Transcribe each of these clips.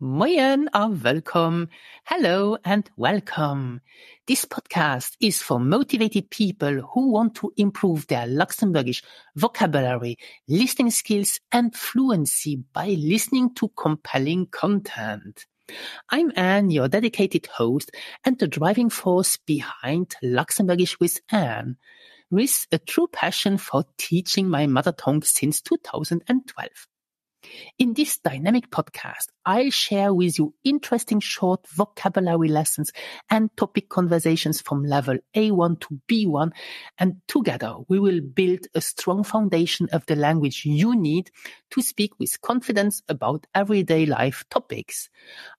Moyen are welcome. Hello and welcome. This podcast is for motivated people who want to improve their Luxembourgish vocabulary, listening skills and fluency by listening to compelling content. I'm Anne, your dedicated host and the driving force behind Luxembourgish with Anne, with a true passion for teaching my mother tongue since 2012. In this dynamic podcast, I share with you interesting short vocabulary lessons and topic conversations from level A1 to B1. And together we will build a strong foundation of the language you need to speak with confidence about everyday life topics.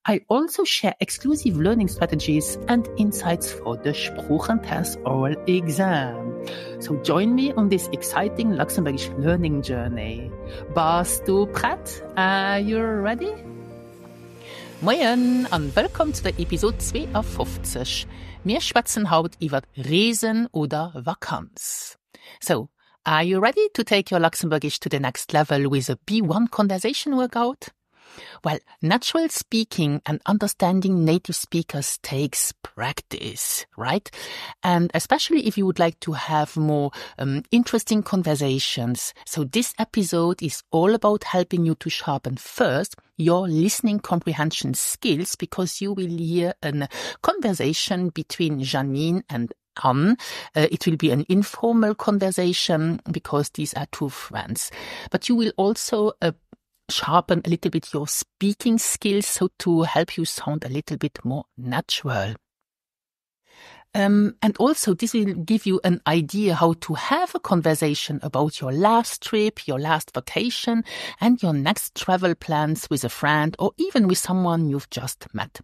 I also share exclusive learning strategies and insights for the Spruchentest oral exam. So join me on this exciting Luxembourgish learning journey. Bas du Pratt, are you ready? Moien an wëkom zu der Episod 250. Mir schwatzen haut iwwer Reisen oder Vakanz. So, are you ready to take your Luxembourgish to the next level with a B1 conversation workout? Well, natural speaking and understanding native speakers takes practice, right? And especially if you would like to have more um, interesting conversations. So this episode is all about helping you to sharpen first your listening comprehension skills because you will hear a conversation between Janine and Anne. Uh, it will be an informal conversation because these are two friends. But you will also uh, sharpen a little bit your speaking skills so to help you sound a little bit more natural. Um, and also, this will give you an idea how to have a conversation about your last trip, your last vacation, and your next travel plans with a friend or even with someone you've just met.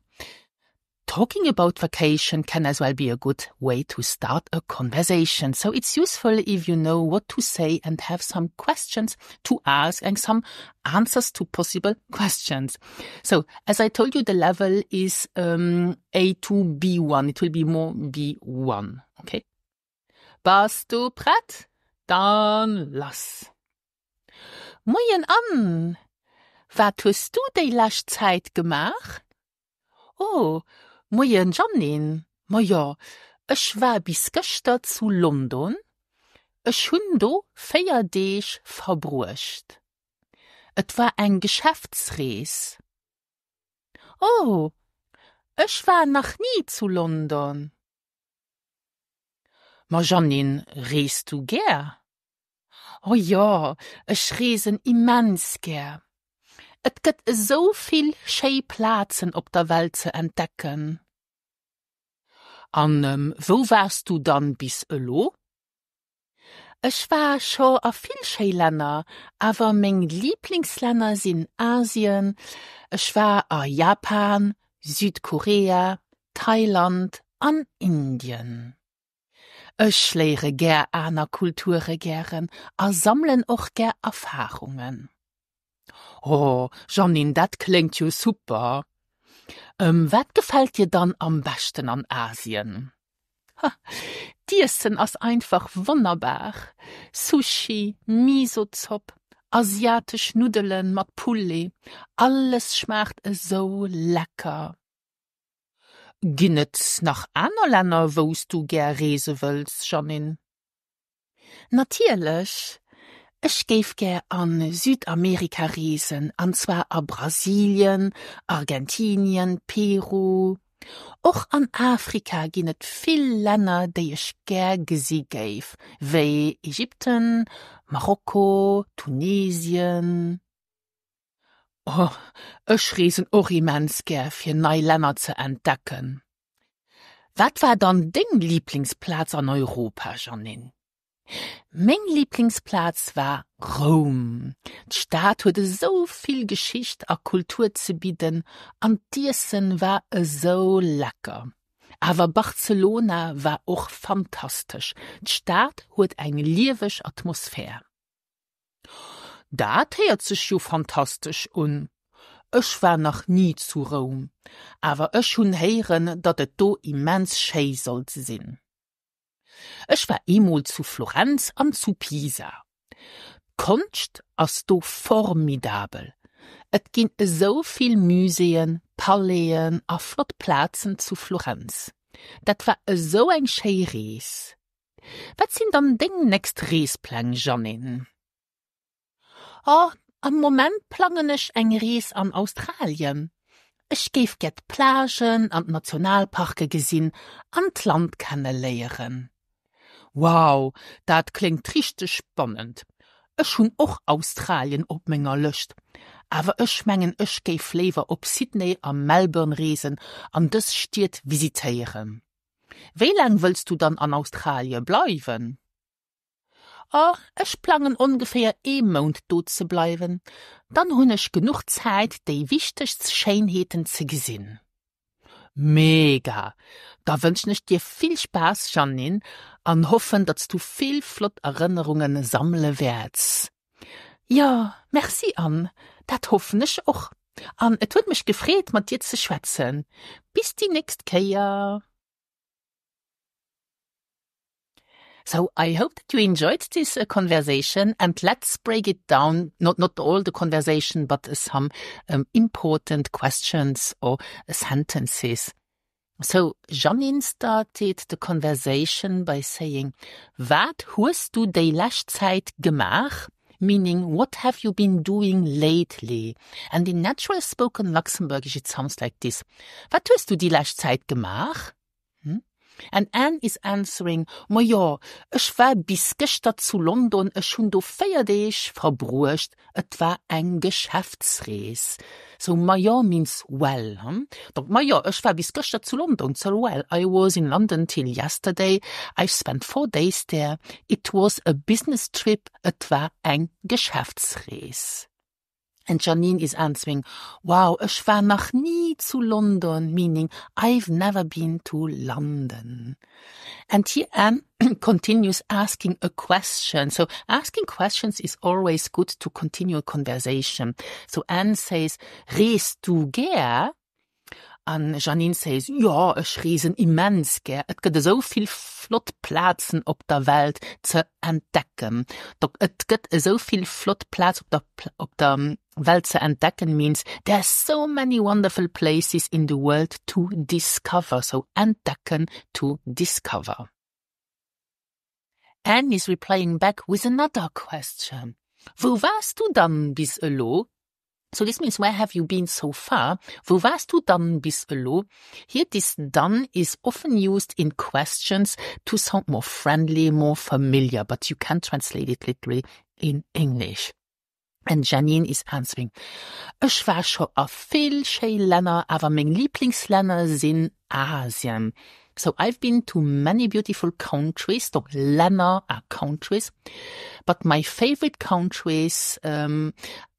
Talking about vacation can as well be a good way to start a conversation. So it's useful if you know what to say and have some questions to ask and some answers to possible questions. So as I told you, the level is um, A2, B1. It will be more B1. Okay. Warst du bereit? Dann lass. Moin an! Was hast du die letzte Zeit gemacht? Oh, Janin, Jannin, ja, Ech war bis gestern zu London, Ech hun do feierdeich verbrucht. Et war ein Geschäftsrees. Oh, Ech war noch nie zu London. Ma Janin, reest du gär? Oh ja, ech reesen immens gär. et gëtt soviel scheiplazen op der welt ze entdecken annem ähm, wo warst du dann bis elo ech war scho a viel scheilänner awer meng lieblingslänner sinn asien ech war a japan südkorea thailand an indien ech schlehre ger aner kulture gieren a sammeln och ger erfahrungen Oh, Janin, dat klingt jo super. Ähm, wat gefällt dir dann am besten an Asien? Ha, Diessen ass einfach wunderbar. Sushi, Misozop, asiatisch Nudeln mit Pulli. alles schmacht so lecker. Ginnet nach aner Länder wost du ger reisen willst, Janin? Natürlich. Ech géif ge an Südamerikariesen anzwer a Brasilien, Argentinien, Peru. Och an Afrika ginnet vill Länner déi ech ger gesi géif, wéi Ägypten, Marokko, Tunesien. Och ech riesen Orimensger fir nei Länner ze entdecken. Wat war dann Ding Lieblingsplatz an Europa janin? Mein Lieblingsplatz war Rom. Die Stadt hatte so viel Geschichte und Kultur zu bieten und Essen war so lecker. Aber Barcelona war auch fantastisch. Die Stadt hat eine liebliche Atmosphäre. Das hört sich ja fantastisch an. Ich war noch nie zu Rom, aber ich schon hören, dass es do immens schön sollte sein. Ich war emul zu Florenz und zu Pisa. Kunst ist do formidabel. Et so viel Museen, Paläen a Flottplazen zu Florenz. Dat war eso eng Scherees. Was sind dann den näst Reesplan Jannnen? Oh, ah, am Moment ich eng Rees an Australien. Ich géif get Plagen und Nationalparke gesinn an Land kennenlernen. wow dat klingt trichte spannend es schon och australien op menger löscht aber ech menggen ech ge flavor op sydney am melbourne resen an des stiet visitieren wie lang willst du dann an australie bleiwen ach ech plangen ungefähr emund do ze bleiwen dann hunnech genug zeit de wichtigst scheinheeten ze gesinn Mega. Da wünsche ich dir viel Spaß, Janine, und hoffen, dass du viel flott Erinnerungen sammeln wirst. Ja, merci, Anne. Dat hoffen ich auch. An, es tut mich gefreut, mit dir zu schwätzen. Bis die nächste Kaya. So I hope that you enjoyed this uh, conversation and let's break it down. Not, not all the conversation, but uh, some um, important questions or uh, sentences. So Janine started the conversation by saying, Wat hast du die letzte Zeit gemacht? Meaning, what have you been doing lately? And in natural spoken Luxembourgish, it sounds like this. Wat hast du die letzte Zeit gemacht? Hmm? And Anne is answering, Ma ja, ich war bis gestern zu London, ich äh, hun do feierdig verbrucht, et war ein Geschäftsreis. So ma ja means well, hm? But ma ja, ich war bis gestern zu London, so well, I was in London till yesterday, I spent four days there, it was a business trip, et war ein Geschäftsreis. And Janine is answering, Wow, ich war noch nie to London, meaning I've never been to London. And here Anne continues asking a question. So asking questions is always good to continue a conversation. So Anne says, Reest du gär? And Janine says, ja, ich riesen immens ge. Et gëtt soviel flott Plazen op der Welt zu entdecken. Doch et gëtt soviel flott Platz op der, op der hm, Walzer entdecken means there are so many wonderful places in the world to discover. So entdecken, to discover. Anne is replying back with another question. Wo warst du dann bis allo? So this means where have you been so far? Wo warst du dann bis allo? Here this dann is often used in questions to sound more friendly, more familiar, but you can translate it literally in English. en Janin is anzwing. Ech war scho a veelschei Länner awer még Lieblingslänner sinn Asien. So I've been to many beautiful countries, doch Länner a countries, but my favorite countries um, ähm,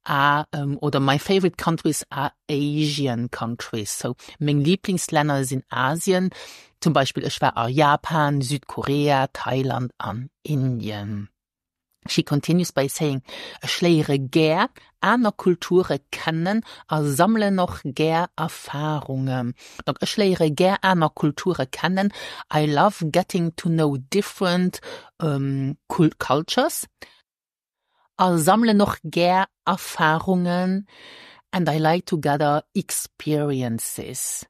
are, um, ähm, oder my favorite countries are Asian countries. So még Lieblingslänner sinn Asien, zum Beispiel ech war a Japan, Südkorea, Thailand an Indien. She continues by saying, schleire ger aner Kulture kennen, a sammle noch ger Erfahrungen. Donc, a schleire ger aner Kulture kennen. I love getting to know different um, cultures. A sammle noch ger Erfahrungen. And I like to gather experiences.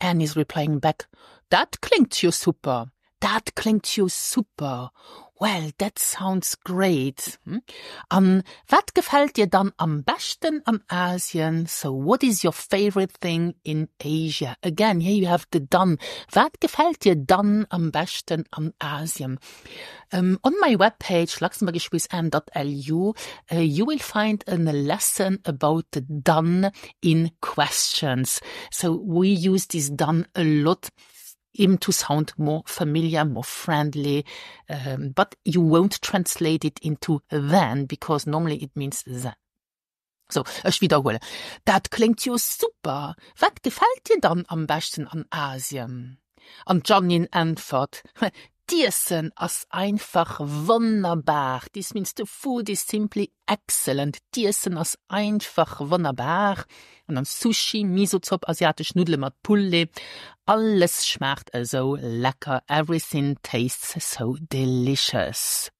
Anne is replying back, that klingt you super that klingt you super. Well, that sounds great. And hm? um, what gefällt dir dann am besten am Asien? So what is your favorite thing in Asia? Again, here you have the done. What gefällt dir dann am besten am Asien? Um, on my webpage, luxembourgishwissm.lu, uh, you will find a lesson about the done in questions. So we use this done a lot him to sound more familiar, more friendly. Um, but you won't translate it into then because normally it means then. So, ich wiederhole. Dat klingt jo super. Was gefällt dir dann am besten an Asien? Und Johnny in Antwort, Diessen ass einfach wonnerbar, Dis minst du fou Di simply excellent, Diessen ass einfach wonnerbar, an an Sushi, Misozopp, asiatisch Nudle mat Pulle, alles schmacht eso lecker, everything tastes so delicious.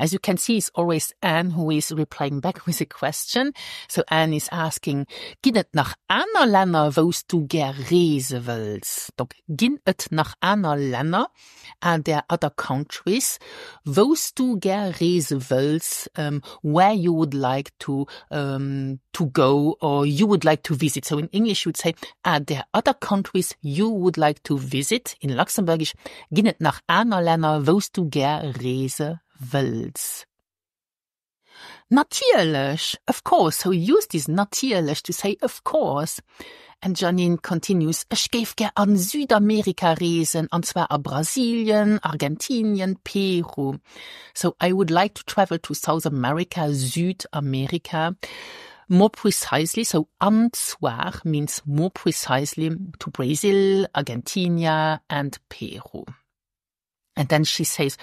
As you can see, it's always Anne who is replying back with a question. So Anne is asking, Gin nach ander länder wo's du ger reise willst? Donc, gin nach ander länder and there other countries wo's du ger reise willst, um, where you would like to, um, to go or you would like to visit. So in English, you would say, ah, are there other countries you would like to visit? In Luxembourgish, gin nach ander länder wo's du reise wills. Natierlich, of course. So use this natierlich to say of course. And Janine continues, Ich gehe an Südamerika reesen, zwar a Brasilien, Argentinien, Peru. So I would like to travel to South America, Südamerika. More precisely, so anzwer means more precisely to Brazil, Argentina and Peru. and then she says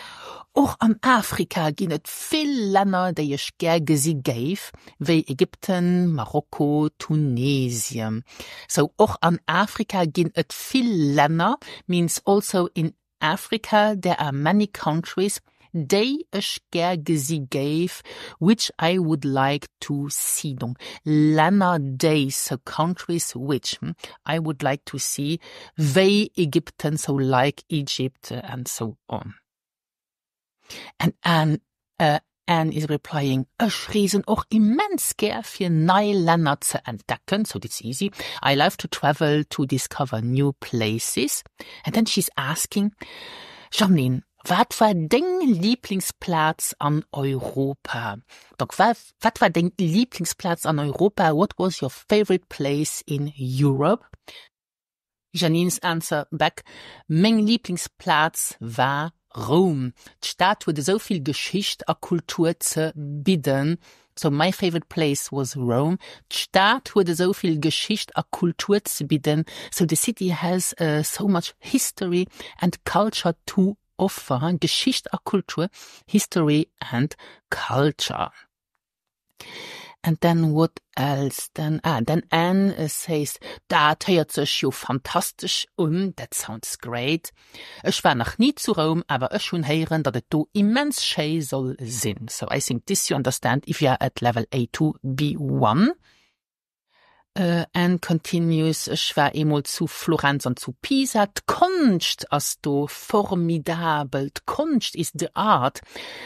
och an afrika ginet vill länner de jech gerge sie gaif wei ägypten marokko tunesien so och an afrika ginn et vill länner means also in afrika der are many countries day Eschgergesi gave, which I would like to see. Donc, l'année day, so countries which hmm, I would like to see, they Egyptians, so like Egypt, uh, and so on. And Anne, uh, Anne is replying, Ich reason auch immens gern für neue Länder zu entdecken. So that's easy. I love to travel to discover new places. And then she's asking, Charmin, wat war deng lieblingsplatz an europa doch wat, wat war denkt lieblingsplatz an europa what was your favorite place in europe janins answer back meng lieblingsplatz war rom d'stat wurde soviel geschicht a kultur ze bidden so my favorite place was rome d'stat wurde soviel geschicht a kultur ze bidden so the city has uh, so much history and culture to offeren Geschicht a Kultur, History and Culture. And then what else then ah then Anne uh, says dat heiert sech jo fantastisch um dat sounds great Ech war nach nie zu Rom, aber ech schon heieren dat et do immens sche soll sinn so I think this you understand if you're at level a to b one äh, en continuous schwer emul zu florenz an zu pisa kunst as du formidabelt kunst ist de art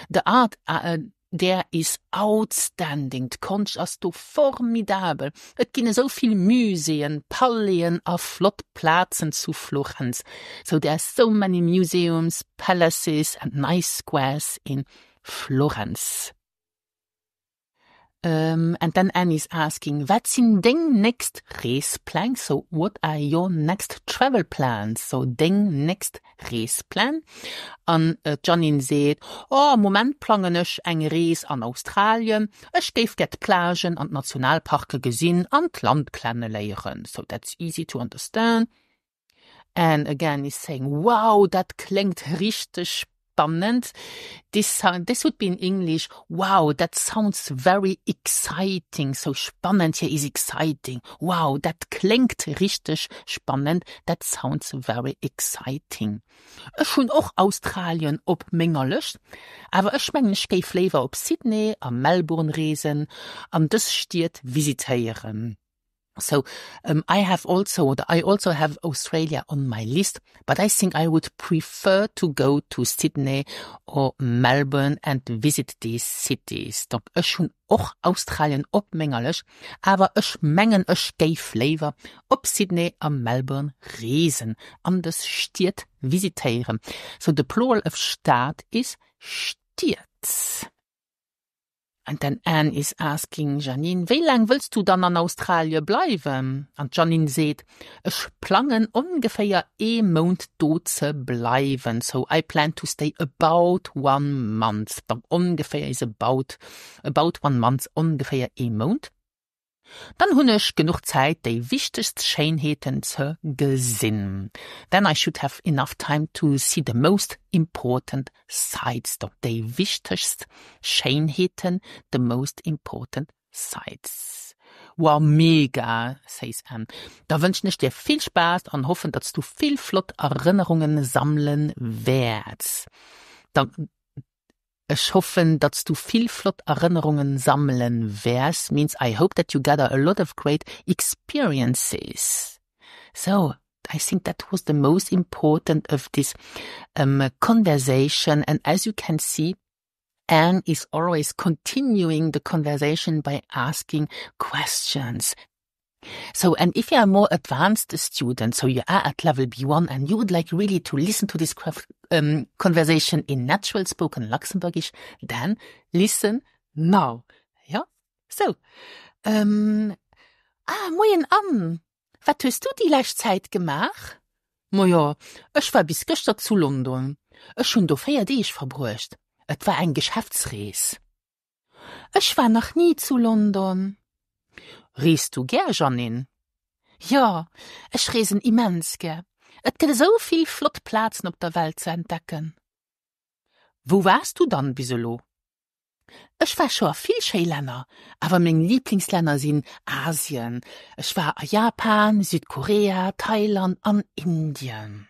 de art äh, der is outstanding kunst as du formidabel et ginne sovi museen palien a flottplatzen zu florenz so der so many museums palaces and nice squares in florence Um, and then Anne is asking, what's in ding next plan? So what are your next travel plans? So ding next race plan." uh, Johnny said, oh, moment plannen ich eng race an Australien. Ich gebe get Plagen und Nationalparke gesehen und Landpläne lehren. So that's easy to understand. And again, he's saying, wow, that klingt richtig spannend this sound this would be in english wow that sounds very exciting so spannend here is exciting wow that klingt richtig spannend that sounds very exciting es schon auch australien ob menge löscht aber es schmengen ski flavor ob sydney am melbourne riesen an das stiert visitieren So um, I have also I also have Australia on my list, but I think I would prefer to go to Sydney or Melbourne and visit these cities. Dat is schon och Australien opmengelisch, aber ich mengen ich gay flavor ob Sydney am Melbourne Riesen anders stiert visitieren. So the plural of staat is stiert. an den an is asking janine wie lang willst du dann an australie bleiben an janine seht es plangen ungefähr e mond doze bleiben so i plan to stay about one month dann ungefähr is about about one month ungefähr e mond dann hunnech genug Zeit déi wichtigst Scheinheeten zu gesinn. Then I should have enough time to see the most important sides, doch déi wichtigst Scheinheeten the most important sides. Wow mega says an. Da wünsch ich dir viel Spaß und hoffen, dass du viel flott Erinnerungen sammeln werdst. Dann hoffe, dass du viel flott Erinnerungen sammeln wirst, means I hope that you gather a lot of great experiences. So, I think that was the most important of this um, conversation. And as you can see, Anne is always continuing the conversation by asking questions. So, and if you are a more advanced student, so you are at level B1 and you would like really to listen to this um, conversation in natural spoken Luxembourgish, then listen now. Yeah? So, um, ah, moin an, wat hast du die Lechzeit gemacht? Moja, ich war bis gestern zu London. Ich schon do feier dich verbrüscht. Et war ein Geschäftsrees. Ich war noch nie zu London riest du ger janin ja es schresen immenske et kenne sovi flottplatzen op der welt ze entdecken wo warst du dann biselo ech war schoer viel scheilänner awer még lieblingslänner sinn asien ech war a japan südkorea thailand an indien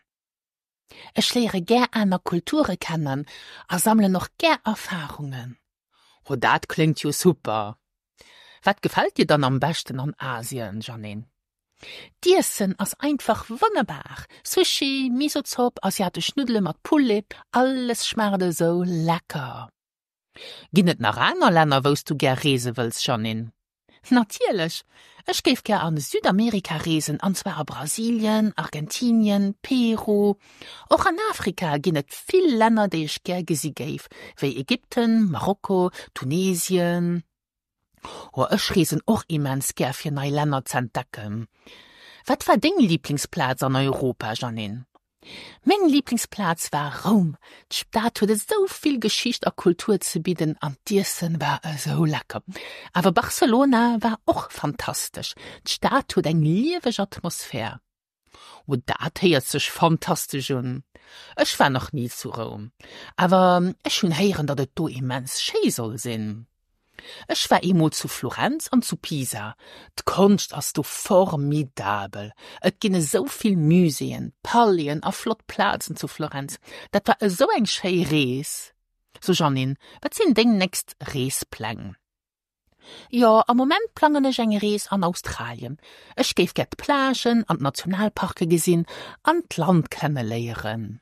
ech leere ger einer kulture kennen a sammle noch ger erfahrungen o oh, dat klingt jo super wat gefällt dir dann am besten an Asien, Janine? Diessen ass einfach wunderbar Sushi, Misozop, asiatisch Nudle mat Pulle, alles schmerde so lecker. Ginnet nach aner Länner wost du ger Reese willst Janine? Natierlech. ich géif ger an Südamerika Reesen anzwer a Brasilien, Argentinien, Peru. auch an Afrika ginnet länder Länner ich ger gesi géif, wie Ägypten, Marokko, Tunesien. hoer oh, echriesen och immens gerfir nei Länner zen decken wat war ding lieblingsplatz an europa janin min lieblingsplatz war rom d'stat huet soviel geschicht a kultur ze bieden an dirssen war e so lecker awer barcelona war och fantastisch d'stat huet eng liewech atmosphär wo dat heiert sech fantastisch hun ech war noch nie zu rom awer ech hun heieren dat et do immens schesel sinn Ech war emo zu Florenz an zu Pisa. D'Kst ass du formidabel. Et ginne soviel Museien, Pallien a Flottplazen zu Florenz, dat war e eso eng schei Rees. So Jeanin, wat sinn deng näst Rees plangen. Ja am moment plangen ech eng Rees an Australien. Ech géif gett Plagen an d Nationalparke gesinn an d'Land kënne léieren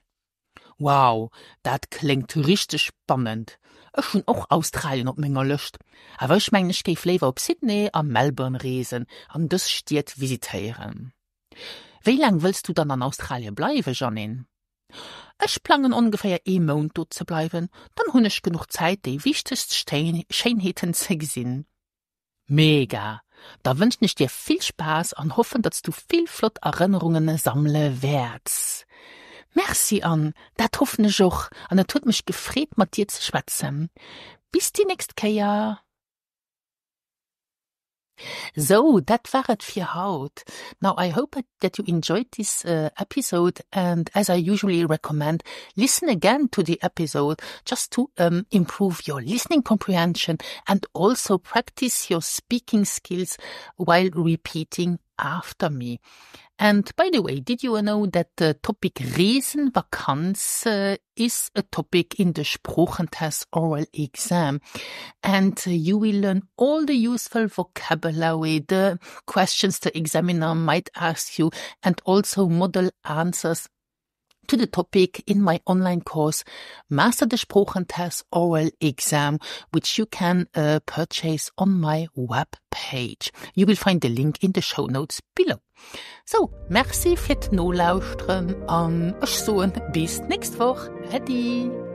wow dat klingt richtig spannend ech schon och australien op menger lucht awerch menggene skeflewe op sydney am melbourne reen an dus stiet visitieren wie lang willst du dann an australien bleiwe janin ech planen ungefähr e mond do ze bleiwen dann hunnech genug zeit de wichtest stein scheinheeten ze gesinn mega da wünscht nicht dir viel spaß an hoffen daß du viel flott erinnerungen sammle werts Merci an, dat hoffne Joch an er tut mich gefréet mat dir ze schwatzen. Bis die nächst Käier. So that waret it haut. Now I hope that you enjoyed this uh, episode, and as I usually recommend, listen again to the episode just to um, improve your listening comprehension and also practice your speaking skills while repeating after me. And by the way, did you know that the topic Riesenvakanz uh, is a topic in the test oral exam? And uh, you will learn all the useful vocabulary, the questions the examiner might ask you, and also model answers to the topic in my online course master the spoken test oral exam which you can uh, purchase on my web page you will find the link in the show notes below so merci fit no lauschtren an um, so bis next woch ready you